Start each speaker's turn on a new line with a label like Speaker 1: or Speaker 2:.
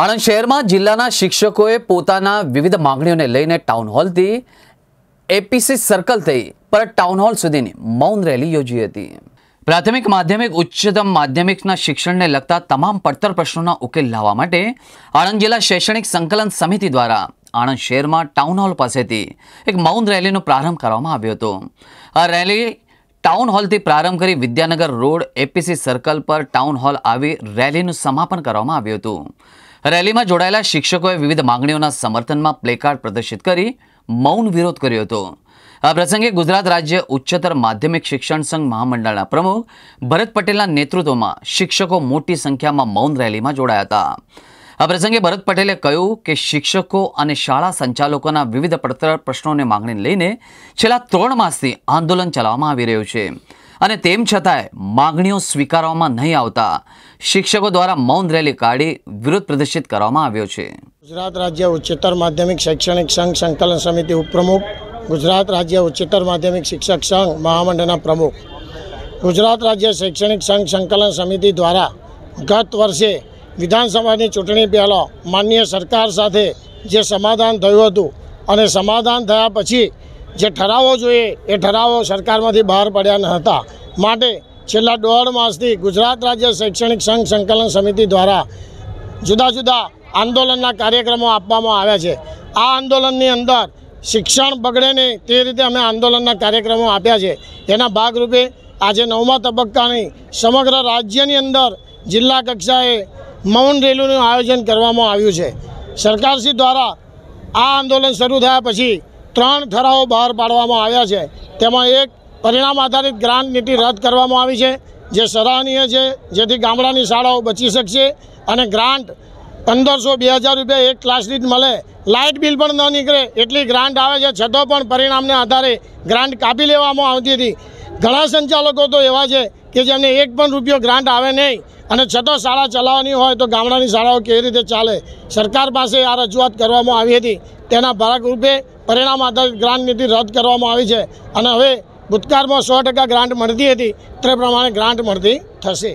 Speaker 1: આણંદ શહેરમાં જિલ્લાના શિક્ષકોએ પોતાના વિવિધ માંગણીઓને લઈને ટાઉન હોલથી એપીસી સર્કલ થઈ પર ટાઉન હોલ સુધીની મૌન રેલી યોજી હતી પ્રાથમિક માધ્યમિક ઉચ્ચતમ માધ્યમિકના શિક્ષણને લગતા તમામ પડતર પ્રશ્નોના ઉકેલ લાવવા માટે આણંદ જિલ્લા શૈક્ષણિક સંકલન સમિતિ દ્વારા આણંદ શહેરમાં ટાઉન હોલ પાસેથી એક મૌન રેલીનો પ્રારંભ કરવામાં આવ્યો હતો આ રેલી ટાઉન હોલથી પ્રારંભ કરી વિદ્યાનગર રોડ એપીસી સર્કલ પર ટાઉન હોલ આવી રેલીનું સમાપન કરવામાં આવ્યું હતું રેલીમાં જોડાયેલા શિક્ષકોએ વિવિધ માંગણીઓના સમર્થનમાં પ્લેકાર્ડ પ્રદર્શિત કરી મૌન વિરોધ કર્યો હતો આ પ્રસંગે ગુજરાત રાજ્ય ઉચ્ચતર માધ્યમિક શિક્ષણ સંઘ મહામંડળના પ્રમુખ ભરત પટેલના નેતૃત્વમાં શિક્ષકો મોટી સંખ્યામાં મૌન રેલીમાં જોડાયા હતા આ પ્રસંગે ભરત પટેલે કહ્યું કે શિક્ષકો અને શાળા સંચાલકોના વિવિધ પડતર પ્રશ્નોને માંગણી લઈને છેલ્લા ત્રણ માસથી આંદોલન ચલાવવામાં આવી રહ્યું છે અને તેમ છતાંય માગણીઓ સ્વીકારવામાં નહીં આવતા શિક્ષકો દ્વારા મૌન રેલી કાઢી વિરોધ પ્રદર્શિત કરવામાં આવ્યો છે
Speaker 2: ગુજરાત રાજ્ય ઉચ્ચતર માધ્યમિક શૈક્ષણિક સંઘ સંકલન સમિતિ ઉપપ્રમુખ ગુજરાત રાજ્ય ઉચ્ચતર માધ્યમિક શિક્ષક સંઘ મહામંડળના પ્રમુખ ગુજરાત રાજ્ય શૈક્ષણિક સંઘ સંકલન સમિતિ દ્વારા ગત વર્ષે વિધાનસભાની ચૂંટણી પહેલાં માન્ય સરકાર સાથે જે સમાધાન થયું હતું અને સમાધાન થયા પછી જે ઠરાવો જોઈએ એ ઠરાવો સરકારમાંથી બહાર પડ્યા ન હતા માટે છેલ્લા દોઢ માસથી ગુજરાત રાજ્ય શૈક્ષણિક સંઘ સંકલન સમિતિ દ્વારા જુદા જુદા આંદોલનના કાર્યક્રમો આપવામાં આવ્યા છે આ આંદોલનની અંદર શિક્ષણ બગડે નહીં તે રીતે અમે આંદોલનના કાર્યક્રમો આપ્યા છે એના ભાગરૂપે આજે નવમા તબક્કાની સમગ્ર રાજ્યની અંદર જિલ્લા કક્ષાએ મૌન રેલીનું આયોજન કરવામાં આવ્યું છે સરકારશ્રી દ્વારા આ આંદોલન શરૂ થયા પછી ત્રણ ઠરાવો બહાર પાડવામાં આવ્યા છે તેમાં એક પરિણામ આધારિત ગ્રાન્ટ નીતિ રદ કરવામાં આવી છે જે સરાહનીય છે જેથી ગામડાની શાળાઓ બચી શકશે અને ગ્રાન્ટ પંદરસો બે હજાર રૂપિયા એક ક્લાસ દીઠ મળે લાઇટ બિલ પણ ન નીકળે એટલી ગ્રાન્ટ આવે છે છતાં પણ પરિણામને આધારે ગ્રાન્ટ કાપી લેવામાં આવતી હતી ઘણા સંચાલકો તો એવા છે કે જેમને એક પણ રૂપિયો ગ્રાન્ટ આવે નહીં અને છતાં શાળા ચલાવવાની હોય તો ગામડાની શાળાઓ કેવી રીતે ચાલે સરકાર પાસે આ રજૂઆત કરવામાં આવી હતી તેના ભાગરૂપે પરિણામ આધારિત ગ્રાન્ટ નીતિ રદ કરવામાં આવી છે અને હવે ભૂતકાળમાં સો ટકા ગ્રાન્ટ મળતી હતી તે પ્રમાણે ગ્રાન્ટ મળતી થશે